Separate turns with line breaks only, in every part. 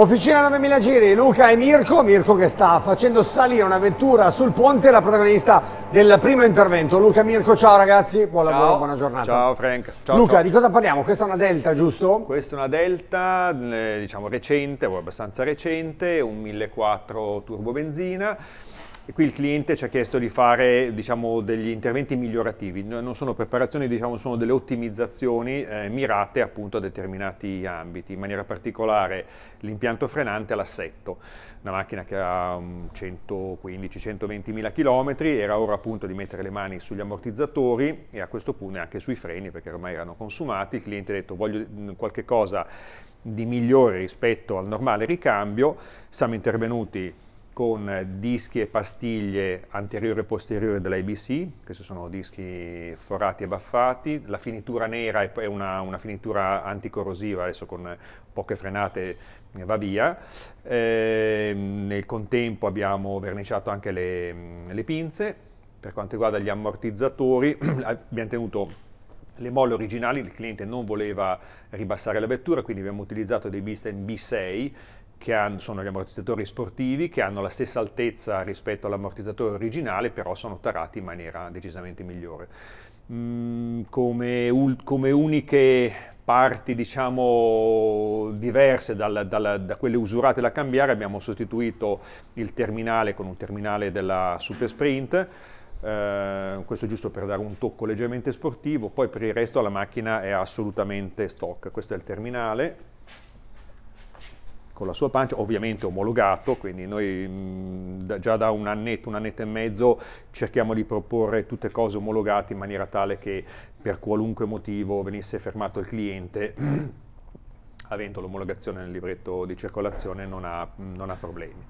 Officina 9000 giri, Luca e Mirko, Mirko che sta facendo salire un'avventura sul ponte, la protagonista del primo intervento. Luca Mirko, ciao ragazzi, buon ciao. lavoro, buona giornata.
Ciao Frank. Ciao, Luca, ciao. di
cosa parliamo? Questa è una delta, giusto?
Questa è una delta, eh, diciamo recente, abbastanza recente, un 1.400 turbo benzina. E qui il cliente ci ha chiesto di fare diciamo, degli interventi migliorativi, non sono preparazioni, diciamo, sono delle ottimizzazioni eh, mirate appunto a determinati ambiti, in maniera particolare l'impianto frenante all'assetto, una macchina che ha 115-120 mm, mila chilometri, era ora appunto di mettere le mani sugli ammortizzatori e a questo punto anche sui freni perché ormai erano consumati, il cliente ha detto voglio mm, qualcosa di migliore rispetto al normale ricambio, siamo intervenuti con dischi e pastiglie anteriore e posteriore dell'ABC, questi sono dischi forati e baffati, la finitura nera è una, una finitura anticorrosiva, adesso con poche frenate va via. Eh, nel contempo abbiamo verniciato anche le, le pinze, per quanto riguarda gli ammortizzatori abbiamo tenuto le molle originali, il cliente non voleva ribassare la vettura, quindi abbiamo utilizzato dei Bisten B6 che hanno, sono gli ammortizzatori sportivi che hanno la stessa altezza rispetto all'ammortizzatore originale, però sono tarati in maniera decisamente migliore. Mm, come, ul, come, uniche parti diciamo diverse dal, dal, da quelle usurate da cambiare abbiamo sostituito il terminale con un terminale della Super Sprint Uh, questo è giusto per dare un tocco leggermente sportivo, poi per il resto la macchina è assolutamente stock. Questo è il terminale, con la sua pancia, ovviamente omologato, quindi noi mh, mm, già da un annetto, un annetto e mezzo cerchiamo di proporre tutte cose omologate in maniera tale che per qualunque motivo venisse fermato il cliente. avendo l'omologazione nel libretto di circolazione non ha, non ha problemi.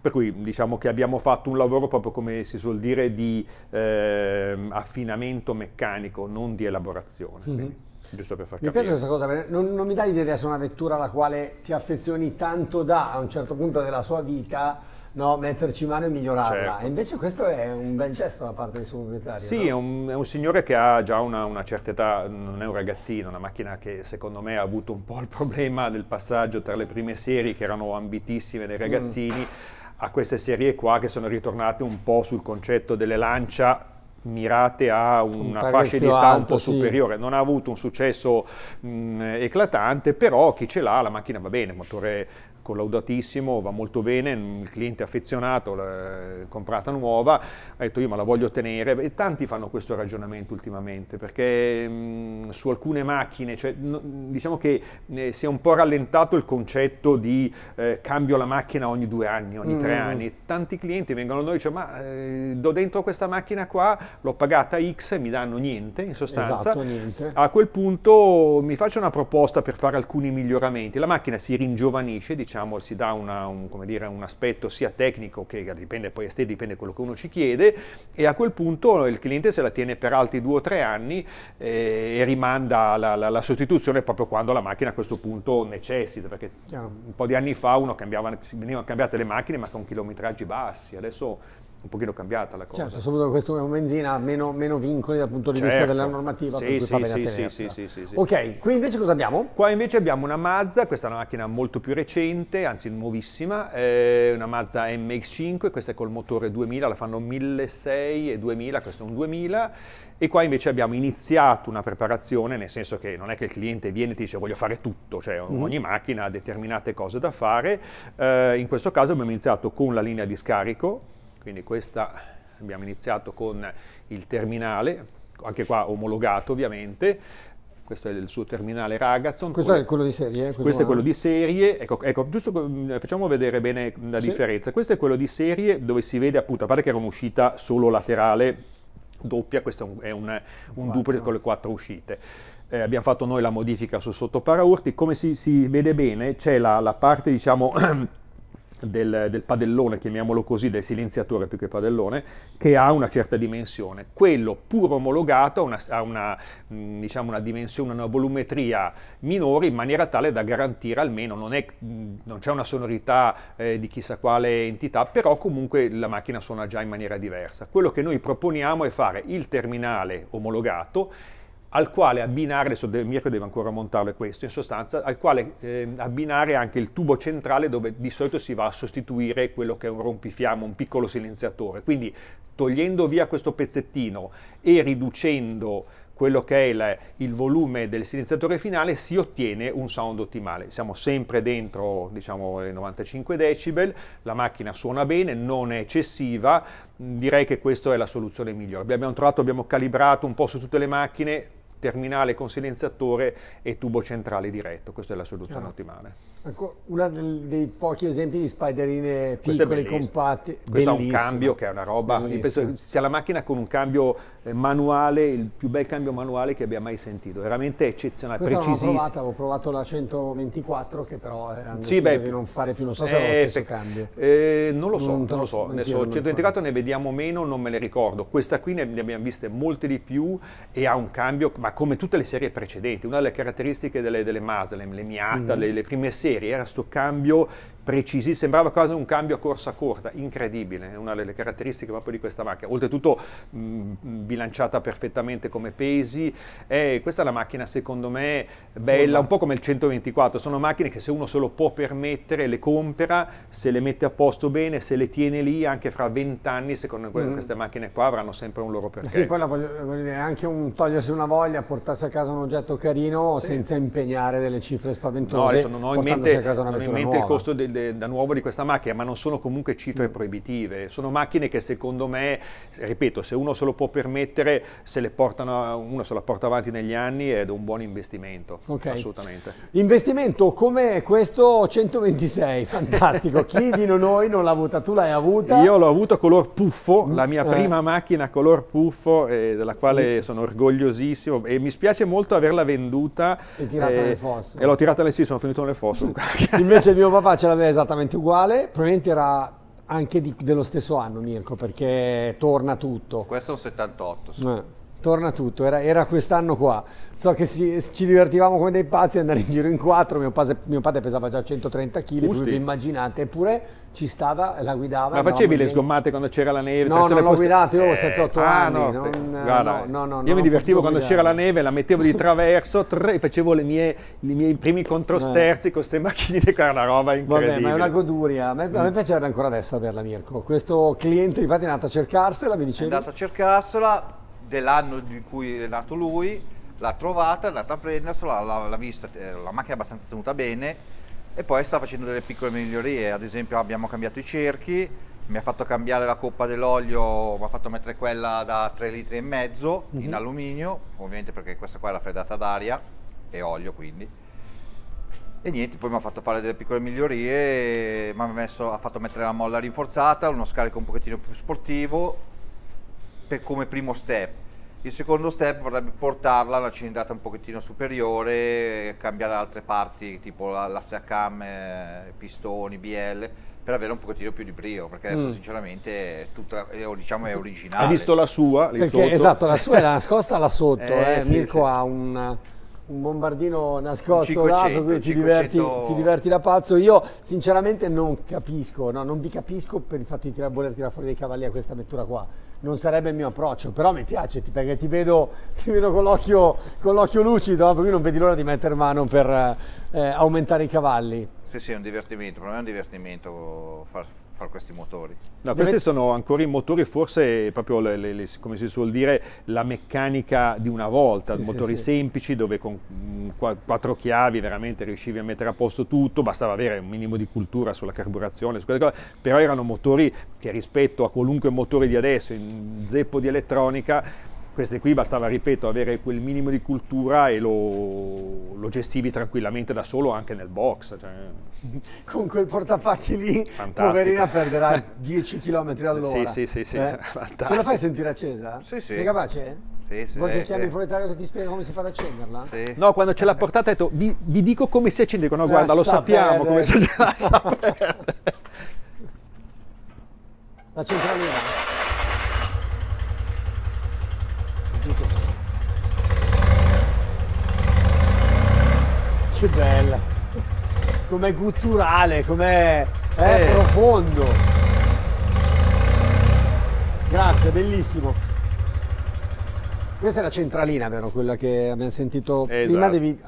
Per cui diciamo che abbiamo fatto un lavoro proprio come si suol dire di eh, affinamento meccanico, non di elaborazione. Mm -hmm giusto per far mi capire. Mi piace
questa cosa, non, non mi dà l'idea di essere una vettura alla quale ti affezioni tanto da a un certo punto della sua vita no, metterci mano e migliorarla. Certo. E invece questo è un bel gesto da parte del suo proprietario. Sì, no? è,
un, è, un, signore che ha già una, una, certa età, non è un ragazzino, una macchina che secondo me ha avuto un po' il problema del passaggio tra le prime serie che erano ambitissime dei mm. ragazzini. Mm. a queste serie qua che sono ritornate un po' sul concetto delle lancia mirate a una un fascia di età un po' superiore. Non ha avuto un successo mh, eclatante, però chi ce l'ha la macchina va bene, motore collaudatissimo, va molto bene, il cliente è affezionato, l'ha eh, comprata nuova, ha detto io me la voglio tenere e tanti fanno questo ragionamento ultimamente perché mh, mm, su alcune macchine, cioè, no, diciamo che eh, si è un po' rallentato il concetto di eh, cambio la macchina ogni due anni, ogni mm. tre anni, tanti clienti vengono a noi e dicono ma eh, do dentro questa macchina qua, l'ho pagata X e mi danno niente in sostanza, esatto, niente. a quel punto mi faccio una proposta per fare alcuni miglioramenti, la macchina si ringiovanisce, dice diciamo, si dà una, un, dire, un, aspetto sia tecnico che dipende poi estetico, dipende da quello che uno ci chiede e a quel punto il cliente se la tiene per altri due o tre anni eh, e rimanda la, la, la, sostituzione proprio quando la macchina a questo punto necessita, perché un po' di anni fa uno cambiava, venivano cambiate le macchine ma con chilometraggi bassi, adesso un pochino cambiata la cosa.
Certo, soprattutto questo è un benzina, meno, meno vincoli dal punto di certo. vista della normativa, sì, per cui sì, fa bene sì, a tenersela.
Sì, sì, sì, Ok,
qui invece cosa abbiamo? Qua invece abbiamo una Mazda, questa è una macchina molto più
recente, anzi nuovissima, eh, una Mazda MX-5, questa è col motore 2000, la fanno 1600 e 2000, questo è un 2000, e qua invece abbiamo iniziato una preparazione, nel senso che non è che il cliente viene e ti dice voglio fare tutto, cioè mm-hmm. ogni macchina ha determinate cose da fare, eh, in questo caso abbiamo iniziato con la linea di scarico, quindi questa abbiamo iniziato con il terminale, anche qua omologato ovviamente, questo è il suo terminale Ragazon. Questo è
quello di serie? Eh? Questo, questo è quello di
serie, ecco, ecco, giusto mm, facciamo vedere bene la sì. differenza. Questo è quello di serie dove si vede appunto, a parte che era un'uscita solo laterale doppia, questo è un, un duplice con le quattro uscite. Eh, abbiamo fatto noi la modifica sul sottoparaurti, come si, si vede bene c'è la, la parte diciamo del, del, padellone, chiamiamolo così, del silenziatore più che padellone, che ha una certa dimensione. Quello pur omologato ha una, una, mm, diciamo una dimensione, una volumetria minore in maniera tale da garantire almeno, non, è, mm, non c'è una sonorità eh, di chissà quale entità, però comunque la macchina suona già in maniera diversa. Quello che noi proponiamo è fare il terminale omologato al quale abbinare, adesso Mirko deve ancora montarlo questo, in sostanza, al quale eh, abbinare anche il tubo centrale dove di solito si va a sostituire quello che è un rompifiamma, un piccolo silenziatore. Quindi togliendo via questo pezzettino e riducendo quello che è il, il, volume del silenziatore finale si ottiene un sound ottimale. Siamo sempre dentro diciamo le 95 decibel, la macchina suona bene, non è eccessiva, direi che questa è la soluzione migliore. Abbiamo trovato, abbiamo calibrato un po' su tutte le macchine, terminale con silenziatore e tubo centrale diretto, questa è la soluzione Chiaro. ottimale.
Ecco, Uno dei pochi esempi di spiderine piccole, compatte. Questo ha un cambio
che è una roba. Penso sia la macchina con un cambio eh, manuale, il più bel cambio manuale che abbia mai sentito. Veramente eccezionale, precisissimo. Provata,
avevo provato la 124 che però è eh, sì, beh, di non fare più, non so se eh, era lo stesso eh, cambio. Eh, non lo so, non, non lo so. Ne 124
ne vediamo meno, non me le ricordo. Questa qui ne abbiamo viste molte di più e ha un cambio, ma come tutte le serie precedenti. Una delle caratteristiche delle, delle Maslem, le Miata, mm. le, le prime serie serie, era questo cambio precisi, sembrava quasi un cambio a corsa corta, incredibile, è una delle caratteristiche proprio di questa macchina, oltretutto mh, mm, bilanciata perfettamente come pesi, eh, questa è la macchina secondo me bella, un po' come il 124, sono macchine che se uno se lo può permettere le compra, se le mette a posto bene, se le tiene lì anche fra vent'anni, secondo me mm. queste macchine qua avranno sempre un loro perché. Sì, poi
la voglio, voglio dire, anche un togliersi una voglia, portarsi a casa un oggetto carino sì. senza impegnare delle cifre spaventose, no, adesso non ho in mente, non in mente il costo
del del, da nuovo di questa macchina, ma non sono comunque cifre mm. proibitive, sono macchine che secondo me, ripeto, se uno se lo può permettere, se le portano, uno se la porta avanti negli anni ed è un buon investimento, okay. assolutamente.
Investimento come questo 126, fantastico, chi di noi non l'ha avuta, tu l'hai avuta? Io l'ho avuta color puffo,
mm. la mia eh. prima macchina color puffo, eh, della quale eh. sono orgogliosissimo e mi spiace
molto averla venduta. E tirata eh, nel fosso. E l'ho
tirata nel sì, sono finito nel fosso.
Invece mio papà ce l'aveva è esattamente uguale, probabilmente era anche di, dello stesso anno Mirko perché torna tutto.
Questo è un 78.
So. Eh torna tutto, era, era quest'anno qua. So che si, ci divertivamo come dei pazzi andare in giro in quattro, mio, mio padre pesava già 130 kg, vi immaginate, eppure ci stava, e la guidava. Ma facevi le
sgommate quando c'era la neve? No, non l'ho post... guidata, io ho 7-8 eh, ah, anni. No, non, guarda, no, no, io mi divertivo quando c'era la neve, la mettevo di traverso e facevo mie, i miei primi eh. controsterzi con queste macchine, che era una roba
incredibile. Vabbè, ma è una goduria, a me, a me mm. piacerebbe ancora adesso averla Mirko. Questo cliente infatti è andato a cercarsela, mi diceva. È andato
a cercarsela, dell'anno di cui è nato lui, l'ha trovata, è andata a prendersela, l'ha, l'ha vista, eh, la macchina è abbastanza tenuta bene e poi sta facendo delle piccole migliorie, ad esempio abbiamo cambiato i cerchi, mi ha fatto cambiare la coppa dell'olio, mi ha fatto mettere quella da 3 litri e mezzo mm-hmm. in mhm. alluminio, ovviamente perché questa qua era freddata d'aria e olio quindi. E niente, poi mi ha fatto fare delle piccole migliorie, mi ha, fatto mettere la molla rinforzata, uno scarico un pochettino più sportivo per, come primo step il secondo step vorrebbe portarla a una cilindrata un pochettino superiore, cambiare altre parti tipo l'asse a cam, eh, pistoni, BL, per avere un pochettino più di brio, perché adesso mm. sinceramente è, tutta, è, diciamo, è originale. Hai visto la sua?
Perché,
sotto. Esatto, la sua è nascosta là sotto, eh, eh. Sì, Mirko sì. ha un, un bombardino nascosto 500, là, per cui ti, 500... ti, diverti, da pazzo. Io sinceramente non capisco, no, non vi capisco per il fatto di tirar, voler tirare fuori dei cavalli a questa vettura qua non sarebbe il mio approccio, però mi piace perché ti vedo, ti vedo con, l'occhio, con, l'occhio, lucido, eh, per cui non vedi l'ora di mettere mano per eh, aumentare i cavalli.
Sì, sì, è un divertimento, per me è un divertimento far, fare questi motori? No, questi
sono ancora i motori,
forse proprio le, le, le, come si suol dire, la meccanica di una volta, sì, motori sì, semplici dove con mh, mm, quattro chiavi veramente riuscivi a mettere a posto tutto, bastava avere un minimo di cultura sulla carburazione, su cose, però erano motori che rispetto a qualunque motore di adesso, in zeppo di elettronica, queste qui bastava, ripeto, avere quel minimo di cultura e lo, lo gestivi tranquillamente da solo anche nel box. Cioè.
Con quel portafacci lì, Fantastico. poverina, perderà 10 km all'ora. Sì, sì, sì, sì. Eh? Ce la fai sentire accesa? Sì, sì. Sei capace? Sì, sì. Vuoi che eh, chiami il eh. proprietario che ti spiega come si fa ad accenderla? Sì.
No, quando ce l'ha portata ha detto, vi, vi, dico come si accende. no, guarda, la lo sappiamo come si
accende. la centralina. che bella com'è gutturale com'è eh. profondo grazie bellissimo questa è la centralina vero quella che abbiamo sentito esatto. prima devi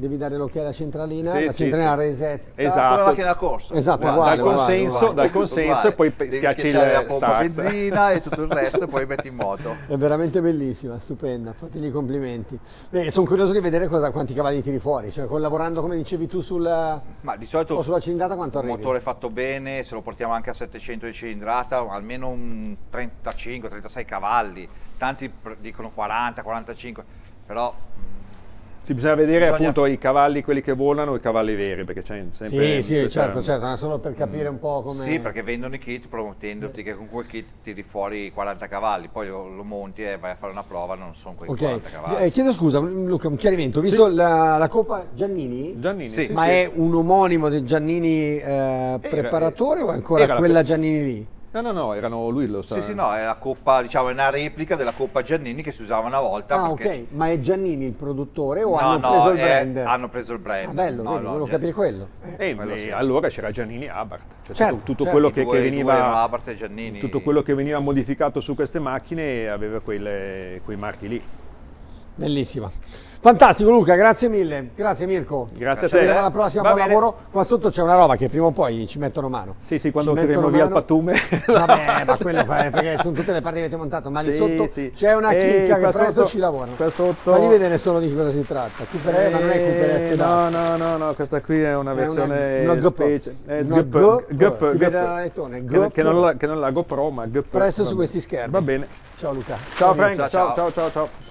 devi dare l'ok alla centralina, sì, la sì, centralina sì. resetta. Esatto. Come macchina da corsa. Esatto, Guarda, uguale, dal uguale, consenso, uguale. Dal consenso e poi devi schiacci il la pompa benzina
e tutto il resto e poi metti in moto.
È veramente bellissima, stupenda, fategli i complimenti. sono curioso di vedere cosa, quanti cavalli tiri fuori, cioè collaborando come dicevi tu sulla, Ma di solito sulla cilindrata quanto arrivi? Il motore
fatto bene, se lo portiamo anche a 700 di cilindrata, almeno 35-36 cavalli, tanti dicono 40-45, però
ci bisogna vedere bisogna... appunto i cavalli, quelli che volano, i cavalli veri, perché c'è sempre... Sì, sì,
certo, certo, ma
solo per capire mm. un po' come... Sì, perché
vendono i kit promettendoti che con quel kit tiri fuori 40 cavalli, poi lo, lo monti e vai a fare una prova, non sono quei okay. 40 cavalli. Eh,
chiedo scusa, Luca, un chiarimento. Ho visto sì. la, la, Coppa Giannini, Giannini sì. Sì, ma è un omonimo del Giannini eh, eh preparatore era, o è ancora quella Giannini lì?
No, no, no, erano lui lo sa. Sì, sì, no, è la coppa, diciamo, è una replica della coppa Giannini che si usava una volta. Ah, perché... ok,
ma è Giannini il produttore o no, hanno no, preso il brand?
È... hanno preso il brand. Ah, bello, no, vedi, no, volevo Gian... capire quello. Eh, eh, sì.
allora c'era Giannini e Abart, cioè certo, tutto, tutto certo. quello che, due, che veniva tutto quello che veniva modificato su queste macchine aveva quelle, quei marchi lì.
Bellissima.
Fantastico Luca, grazie mille, grazie Mirko. Grazie, grazie a te. Ci vediamo alla prossima, Va buon lavoro. Qua sotto c'è una roba che prima o poi ci mettono mano. Sì, sì, quando tiriamo via il pattume. Vabbè, ma quello fa, eh, perché sono tutte le parti che avete montato, ma lì sì, sotto sì. c'è una eh, chicca che presto ci lavora. Qua sotto... Ma lì vede di cosa si tratta. Cooper E, ma non è Cooper S. Eh, no, no, no, no, questa qui è una versione è una, specie. Che non
la GoPro, ma GoPro. Presto su questi schermi. Va bene. Ciao Luca. Ciao Frank, ciao, ciao, ciao.